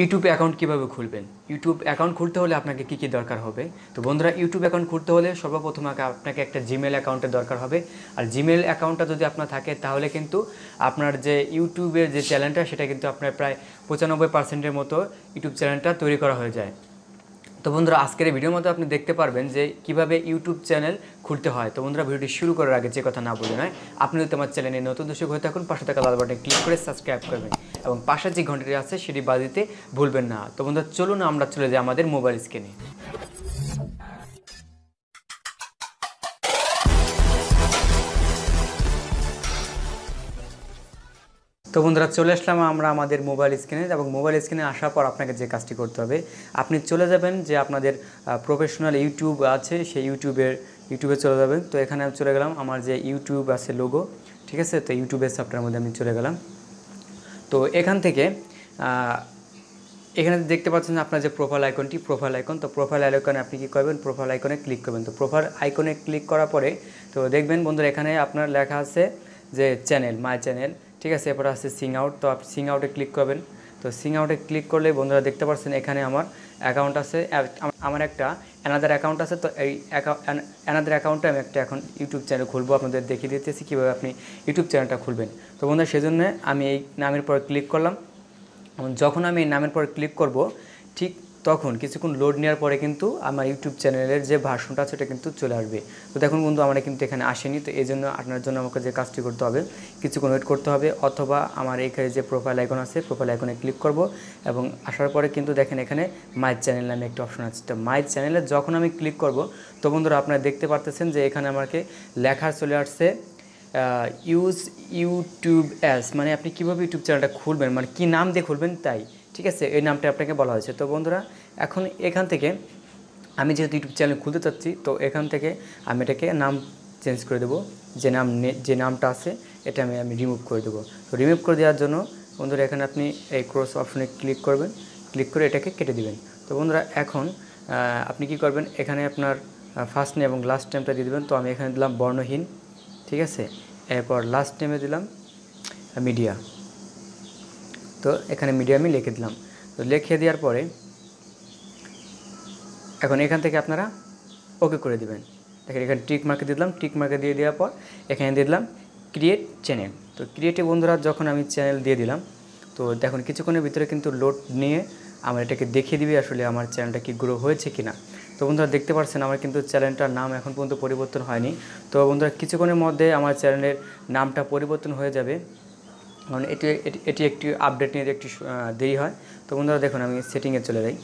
YouTube account কিভাবে খুলবেন YouTube account খুলতে হলে আপনাকে কী কী দরকার হবে তো বন্ধুরা ইউটিউব অ্যাকাউন্ট খুলতে হলে সর্বপ্রথম আপনাকে একটা জিমেল অ্যাকাউন্টের দরকার হবে আর জিমেল অ্যাকাউন্টটা যদি আপনার থাকে তাহলে কিন্তু আপনার যে ইউটিউবের যে চ্যানেলটা সেটা কিন্তু আপনার প্রায় পঁচানব্বই পার্সেন্টের মতো ইউটিউব চ্যানেলটা তৈরি করা হয়ে যায় তো বন্ধুরা আজকের এই ভিডিওর মতো আপনি দেখতে পারবেন যে কিভাবে ইউটিউব চ্যানেল খুলতে হয় তো বন্ধুরা ভিডিওটি শুরু করার আগে যে কথা না বলে নয় আপনি যদি আমার চ্যানেলে নতুন দর্শক হয়ে থাকুন পাশে থাকা লাল বাটনে ক্লিক করে সাবস্ক্রাইব করবেন এবং পাশের যে ঘন্টাটি আছে সেটি বাজিতে ভুলবেন না তো বন্ধুরা চলুন আমরা চলে যাই আমাদের মোবাইল স্ক্রিনে তো বন্ধুরা চলে আসলাম আমরা আমাদের মোবাইল স্ক্রিনে এবং মোবাইল স্ক্রিনে আসার পর আপনাকে যে কাজটি করতে হবে আপনি চলে যাবেন যে আপনাদের প্রফেশনাল ইউটিউব আছে সেই ইউটিউবের ইউটিউবে চলে যাবেন তো এখানে আমি চলে গেলাম আমার যে ইউটিউব আছে লোগো ঠিক আছে তো ইউটিউবের সাপটার মধ্যে আমি চলে গেলাম তো এখান থেকে এখানে দেখতে পাচ্ছেন আপনার যে প্রোফাইল আইকনটি প্রোফাইল আইকন তো প্রোফাইল আইকনে আপনি কী করবেন প্রোফাইল আইকনে ক্লিক করবেন তো প্রোফাইল আইকনে ক্লিক করার পরে তো দেখবেন বন্ধুরা এখানে আপনার লেখা আছে যে চ্যানেল মাই চ্যানেল ঠিক আছে এরপর আছে সিং আউট তো আপনি সিং আউটে ক্লিক করবেন তো সিং আউটে ক্লিক করলে বন্ধুরা দেখতে পাচ্ছেন এখানে আমার অ্যাকাউন্ট আছে আমার একটা অ্যানাদার অ্যাকাউন্ট আছে তো এই অ্যানাদার অ্যাকাউন্টে আমি একটা এখন ইউটিউব চ্যানেল খুলবো আপনাদের দেখিয়ে দিতেছি কীভাবে আপনি ইউটিউব চ্যানেলটা খুলবেন তো বন্ধুরা সেজন্য আমি এই নামের পর ক্লিক করলাম যখন আমি এই নামের পর ক্লিক করব ঠিক তখন কিছুক্ষণ লোড নেওয়ার পরে কিন্তু আমার ইউটিউব চ্যানেলের যে ভার্সনটা আছে সেটা কিন্তু চলে আসবে তো দেখুন বন্ধু আমরা কিন্তু এখানে আসেনি তো এই জন্য আপনার জন্য আমাকে যে কাজটি করতে হবে কিছুক্ষণ ওয়েট করতে হবে অথবা আমার এখানে যে প্রোফাইল আইকন আছে প্রোফাইল আইকনে ক্লিক করব এবং আসার পরে কিন্তু দেখেন এখানে মাই চ্যানেল নামে একটা অপশন আছে তো মাই চ্যানেলে যখন আমি ক্লিক করব তো বন্ধুরা আপনারা দেখতে পারতেছেন যে এখানে আমাকে লেখার চলে আসছে ইউজ ইউটিউব অ্যাস মানে আপনি কীভাবে ইউটিউব চ্যানেলটা খুলবেন মানে কী নাম দিয়ে খুলবেন তাই ঠিক আছে এই নামটা আপনাকে বলা হয়েছে তো বন্ধুরা এখন এখান থেকে আমি যেহেতু ইউটিউব চ্যানেল খুলতে চাচ্ছি তো এখান থেকে আমি এটাকে নাম চেঞ্জ করে দেবো যে নাম যে নামটা আছে এটা আমি আমি রিমুভ করে দেবো তো রিমুভ করে দেওয়ার জন্য বন্ধুরা এখানে আপনি এই ক্রস অপশনে ক্লিক করবেন ক্লিক করে এটাকে কেটে দিবেন তো বন্ধুরা এখন আপনি কি করবেন এখানে আপনার ফার্স্ট নেম এবং লাস্ট নেমটা দিয়ে দেবেন তো আমি এখানে দিলাম বর্ণহীন ঠিক আছে এরপর লাস্ট নেমে দিলাম মিডিয়া তো এখানে মিডিয়ামই লিখে দিলাম তো লিখে দেওয়ার পরে এখন এখান থেকে আপনারা ওকে করে দেবেন দেখেন এখানে টিক মার্কে দিলাম টিক মার্কে দিয়ে দেওয়ার পর এখানে দিয়ে দিলাম ক্রিয়েট চ্যানেল তো ক্রিয়েটে বন্ধুরা যখন আমি চ্যানেল দিয়ে দিলাম তো দেখুন কিছুক্ষণের ভিতরে কিন্তু লোড নিয়ে আমার এটাকে দেখিয়ে দিবে আসলে আমার চ্যানেলটা কি গ্রো হয়েছে কি না তো বন্ধুরা দেখতে পাচ্ছেন আমার কিন্তু চ্যানেলটার নাম এখন পর্যন্ত পরিবর্তন হয়নি তো বন্ধুরা কিছুক্ষণের মধ্যে আমার চ্যানেলের নামটা পরিবর্তন হয়ে যাবে কারণ এটি এটি একটি আপডেট নিয়ে একটি দেরি হয় তো বন্ধুরা দেখুন আমি সেটিংয়ে চলে যাই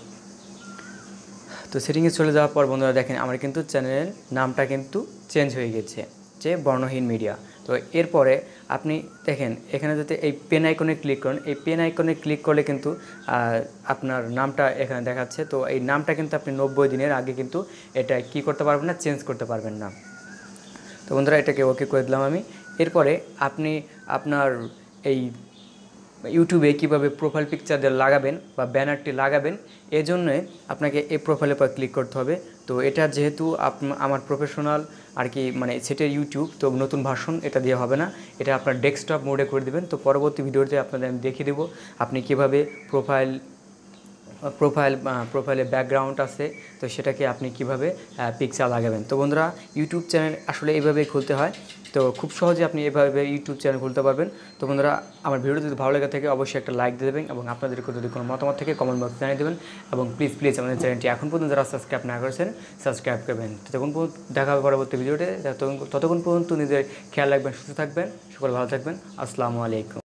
তো সেটিংয়ে চলে যাওয়ার পর বন্ধুরা দেখেন আমার কিন্তু চ্যানেলের নামটা কিন্তু চেঞ্জ হয়ে গেছে যে বর্ণহীন মিডিয়া তো এরপরে আপনি দেখেন এখানে যদি এই পেন আইকনে ক্লিক করেন এই পেন আইকনে ক্লিক করলে কিন্তু আপনার নামটা এখানে দেখাচ্ছে তো এই নামটা কিন্তু আপনি নব্বই দিনের আগে কিন্তু এটা কি করতে পারবেন না চেঞ্জ করতে পারবেন না তো বন্ধুরা এটাকে ওকে করে দিলাম আমি এরপরে আপনি আপনার এই ইউটিউবে কীভাবে প্রোফাইল পিকচারদের লাগাবেন বা ব্যানারটি লাগাবেন এজন্যে আপনাকে এই প্রোফাইলের পর ক্লিক করতে হবে তো এটা যেহেতু আমার প্রফেশনাল আর কি মানে সেটের ইউটিউব তো নতুন ভাষণ এটা দিয়ে হবে না এটা আপনার ডেস্কটপ মোডে করে দেবেন তো পরবর্তী ভিডিওতে আপনাদের আমি দেখিয়ে দেবো আপনি কীভাবে প্রোফাইল প্রোফাইল প্রোফাইলে ব্যাকগ্রাউন্ড আছে তো সেটাকে আপনি কিভাবে পিকচার লাগাবেন তো বন্ধুরা ইউটিউব চ্যানেল আসলে এইভাবেই খুলতে হয় তো খুব সহজে আপনি এভাবে ইউটিউব চ্যানেল খুলতে পারবেন তো বন্ধুরা আমার ভিডিও যদি ভালো লেগে থাকে অবশ্যই একটা লাইক দিয়ে দেবেন এবং আপনাদেরকে যদি কোনো মতামত থাকে কমেন্ট বক্স জানিয়ে দেবেন এবং প্লিজ প্লিজ আমাদের চ্যানেলটি এখন পর্যন্ত যারা সাবস্ক্রাইব না করেছেন সাবস্ক্রাইব করবেন তখন দেখা হবে পরবর্তী ভিডিওতে ততক্ষণ পর্যন্ত নিজের খেয়াল রাখবেন সুস্থ থাকবেন সকল ভালো থাকবেন আসসালামু আলাইকুম